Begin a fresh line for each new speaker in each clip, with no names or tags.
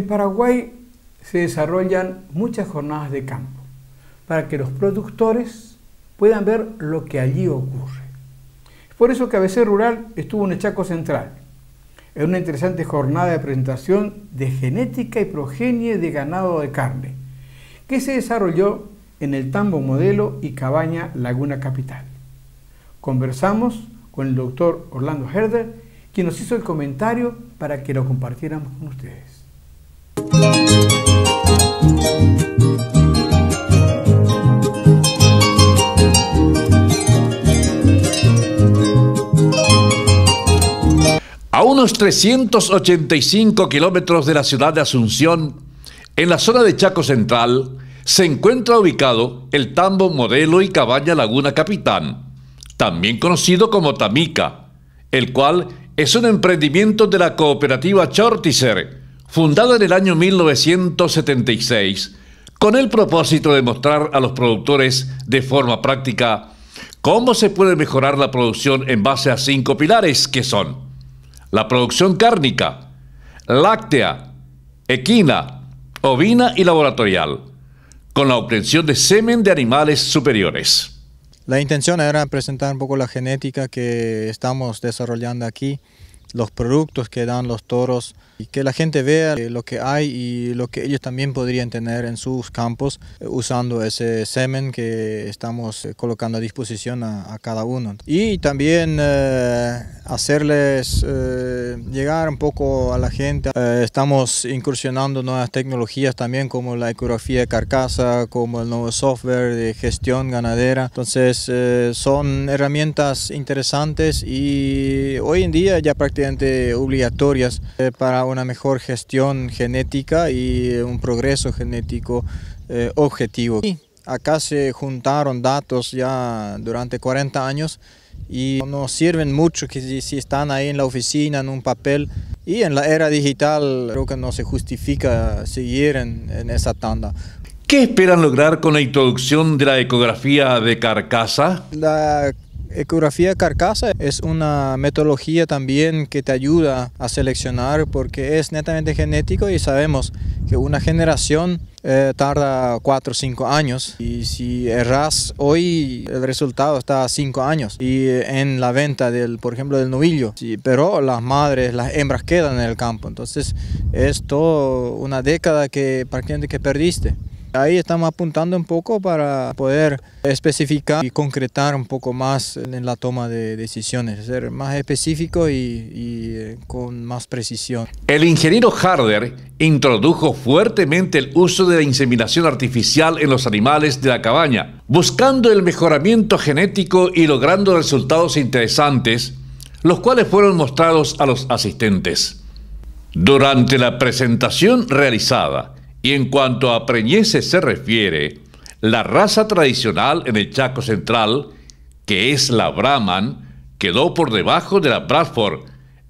En Paraguay se desarrollan muchas jornadas de campo para que los productores puedan ver lo que allí ocurre. por eso que ABC Rural estuvo en el Chaco Central, en una interesante jornada de presentación de genética y progenie de ganado de carne, que se desarrolló en el Tambo Modelo y Cabaña Laguna Capital. Conversamos con el doctor Orlando Herder, quien nos hizo el comentario para que lo compartiéramos con ustedes.
A unos 385 kilómetros de la ciudad de Asunción, en la zona de Chaco Central, se encuentra ubicado el tambo modelo y cabaña Laguna Capitán, también conocido como Tamica, el cual es un emprendimiento de la cooperativa Chortiser, fundada en el año 1976 con el propósito de mostrar a los productores de forma práctica cómo se puede mejorar la producción en base a cinco pilares que son la producción cárnica, láctea, equina, ovina y laboratorial, con la obtención de semen de animales superiores.
La intención era presentar un poco la genética que estamos desarrollando aquí los productos que dan los toros y que la gente vea eh, lo que hay y lo que ellos también podrían tener en sus campos eh, usando ese semen que estamos eh, colocando a disposición a, cada uno. Y también hacerles llegar un poco a la gente. estamos incursionando nuevas tecnologías también como la ecografía de carcasa, como el nuevo software de gestión ganadera. Entonces son herramientas interesantes y hoy en día ya prácticamente obligatorias eh, para una mejor gestión genética y un progreso genético eh, objetivo. Y acá se juntaron datos ya durante 40 años y no sirven mucho que si, están ahí en la oficina, en un papel. Y en la era digital creo que no se justifica seguir en, esa tanda.
¿Qué esperan lograr con la introducción de la ecografía de carcasa?
La Ecografía carcasa es una metodología también que te ayuda a seleccionar porque es netamente genético y sabemos que una generación eh, tarda 4 o 5 años y si erras hoy el resultado está a 5 años y eh, en la venta del por ejemplo del novillo sí, pero las madres las hembras quedan en el campo entonces es toda una década que prácticamente que perdiste Ahí estamos apuntando un poco para poder especificar y concretar un poco más en la toma de decisiones, ser más específico y, eh, con más precisión.
El ingeniero Harder introdujo fuertemente el uso de la inseminación artificial en los animales de la cabaña, buscando el mejoramiento genético y logrando resultados interesantes, los cuales fueron mostrados a los asistentes. Durante la presentación realizada, y en cuanto a preñese se refiere, la raza tradicional en el Chaco Central, que es la Brahman, quedó por debajo de la Bradford,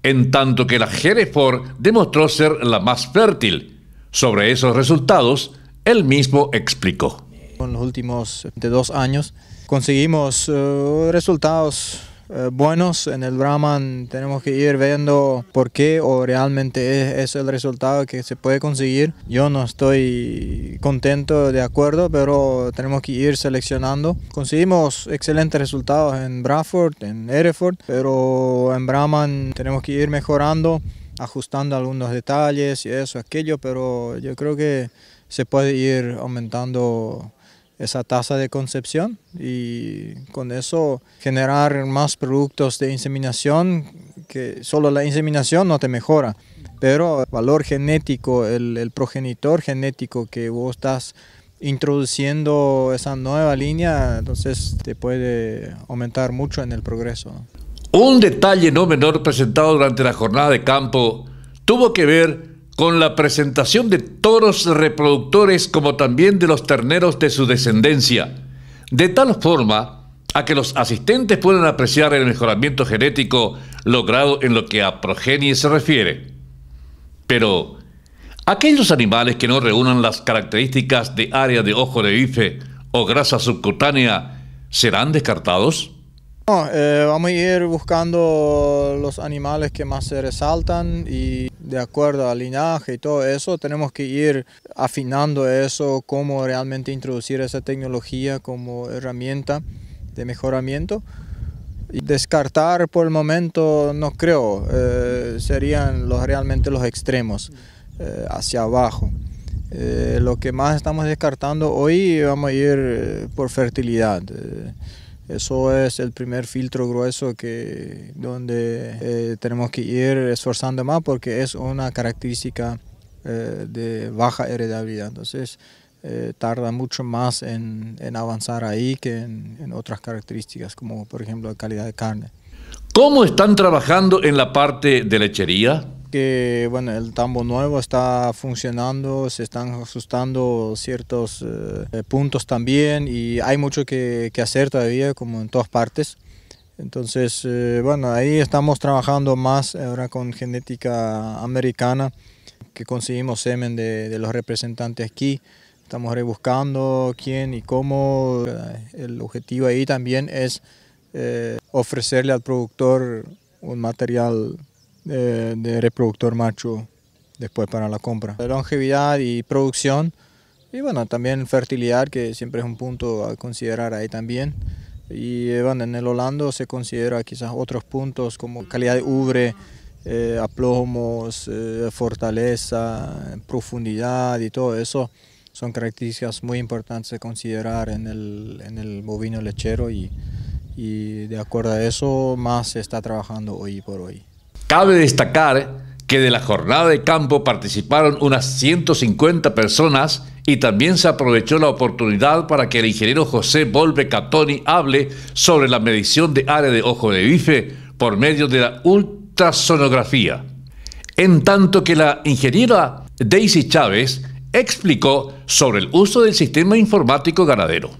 en tanto que la Hereford demostró ser la más fértil. Sobre esos resultados, él mismo explicó.
En los últimos dos años conseguimos eh, resultados eh, buenos en el Brahman, tenemos que ir viendo por qué o realmente es, el resultado que se puede conseguir. Yo no estoy contento, de acuerdo, pero tenemos que ir seleccionando. Conseguimos excelentes resultados en Bradford, en Hereford, pero en Brahman tenemos que ir mejorando ajustando algunos detalles y eso, aquello, pero yo creo que se puede ir aumentando esa tasa de concepción y con eso generar más productos de inseminación que solo la inseminación no te mejora, pero el valor genético, el, progenitor genético que vos estás introduciendo esa nueva línea, entonces te puede aumentar mucho en el progreso.
Un detalle no menor presentado durante la jornada de campo tuvo que ver con la presentación de toros reproductores como también de los terneros de su descendencia, de tal forma a que los asistentes puedan apreciar el mejoramiento genético logrado en lo que a progenie se refiere. Pero, aquellos animales que no reúnan las características de área de ojo de bife o grasa subcutánea, ¿serán descartados?
Eh, vamos a ir buscando los animales que más se resaltan y de acuerdo al linaje y todo eso, tenemos que ir afinando eso, cómo realmente introducir esa tecnología como herramienta de mejoramiento. Y descartar por el momento no creo, eh, serían los, realmente los extremos eh, hacia abajo. Eh, lo que más estamos descartando hoy vamos a ir por fertilidad. Eso es el primer filtro grueso que, donde eh, tenemos que ir esforzando más porque es una característica eh, de baja heredabilidad. Entonces, eh, tarda mucho más en, avanzar ahí que en, en, otras características, como por ejemplo la calidad de
carne. ¿Cómo están trabajando en la parte de lechería?
que bueno, el tambo nuevo está funcionando, se están ajustando ciertos eh, eh, puntos también y hay mucho que, hacer todavía, como en todas partes. Entonces, eh, bueno, ahí estamos trabajando más ahora con genética americana, que conseguimos semen de, los representantes aquí. Estamos rebuscando quién y cómo. El objetivo ahí también es ofrecerle al productor un material de, reproductor macho después para la compra. Longevidad y producción y bueno, también fertilidad que siempre es un punto a considerar ahí también. Y eh, bueno, en el Holando se considera quizás otros puntos como calidad de ubre, eh, aplomos, eh, fortaleza, profundidad y todo eso. Son características muy importantes a considerar en el, en el bovino lechero y, y de acuerdo a eso más se está trabajando hoy por hoy.
Cabe destacar que de la jornada de campo participaron unas 150 personas y también se aprovechó la oportunidad para que el ingeniero José Volpe Catoni hable sobre la medición de área de ojo de bife por medio de la ultrasonografía. En tanto que la ingeniera Daisy Chávez explicó sobre el uso del sistema informático ganadero.